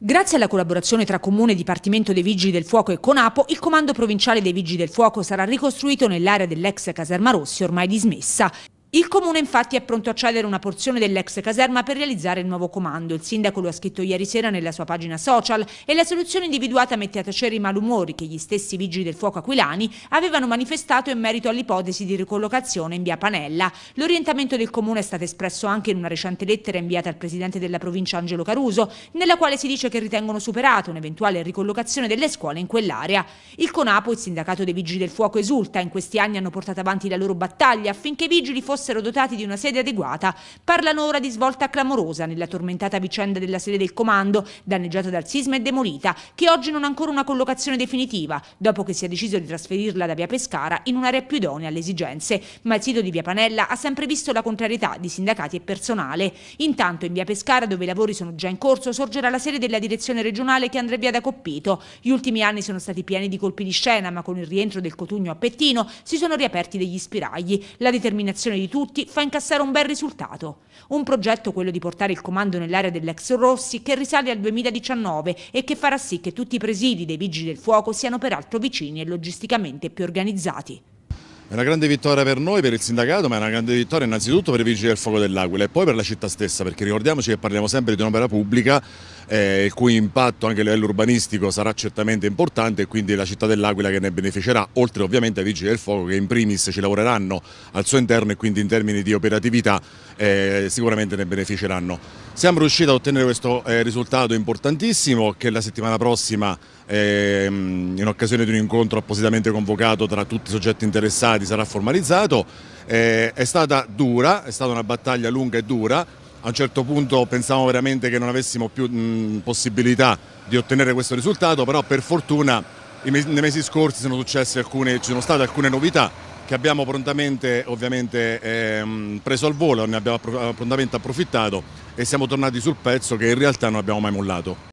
Grazie alla collaborazione tra Comune, Dipartimento dei Vigili del Fuoco e Conapo, il Comando Provinciale dei Vigili del Fuoco sarà ricostruito nell'area dell'ex Caserma Rossi ormai dismessa. Il comune infatti è pronto a cedere una porzione dell'ex caserma per realizzare il nuovo comando. Il sindaco lo ha scritto ieri sera nella sua pagina social e la soluzione individuata mette a tacere i malumori che gli stessi vigili del fuoco aquilani avevano manifestato in merito all'ipotesi di ricollocazione in via Panella. L'orientamento del comune è stato espresso anche in una recente lettera inviata al presidente della provincia Angelo Caruso, nella quale si dice che ritengono superato un'eventuale ricollocazione delle scuole in quell'area. Il CONAPO, il sindacato dei vigili del fuoco, esulta. In questi anni hanno portato avanti la loro battaglia affinché i vigili fossero fossero dotati di una sede adeguata, parlano ora di svolta clamorosa nella tormentata vicenda della sede del comando, danneggiata dal sisma e demolita, che oggi non ha ancora una collocazione definitiva, dopo che si è deciso di trasferirla da via Pescara in un'area più idonea alle esigenze, ma il sito di via Panella ha sempre visto la contrarietà di sindacati e personale. Intanto in via Pescara, dove i lavori sono già in corso, sorgerà la sede della direzione regionale che andrà via da Coppito. Gli ultimi anni sono stati pieni di colpi di scena, ma con il rientro del Cotugno a Pettino si sono riaperti degli spiragli. La determinazione di tutti, fa incassare un bel risultato. Un progetto, quello di portare il comando nell'area dell'ex Rossi, che risale al 2019 e che farà sì che tutti i presidi dei vigili del fuoco siano peraltro vicini e logisticamente più organizzati. È una grande vittoria per noi, per il sindacato, ma è una grande vittoria innanzitutto per i Vigili del Fuoco dell'Aquila e poi per la città stessa, perché ricordiamoci che parliamo sempre di un'opera pubblica eh, il cui impatto anche a livello urbanistico sarà certamente importante e quindi la città dell'Aquila che ne beneficerà, oltre ovviamente ai Vigili del Fuoco che in primis ci lavoreranno al suo interno e quindi in termini di operatività eh, sicuramente ne beneficeranno. Siamo riusciti a ottenere questo eh, risultato importantissimo che la settimana prossima ehm, in occasione di un incontro appositamente convocato tra tutti i soggetti interessati Gradi sarà formalizzato. Eh, è stata dura, è stata una battaglia lunga e dura. A un certo punto pensavamo veramente che non avessimo più mh, possibilità di ottenere questo risultato, però per fortuna nei mesi scorsi sono alcune, ci sono state alcune novità che abbiamo prontamente ovviamente ehm, preso al volo, ne abbiamo prontamente approfittato e siamo tornati sul pezzo che in realtà non abbiamo mai mollato.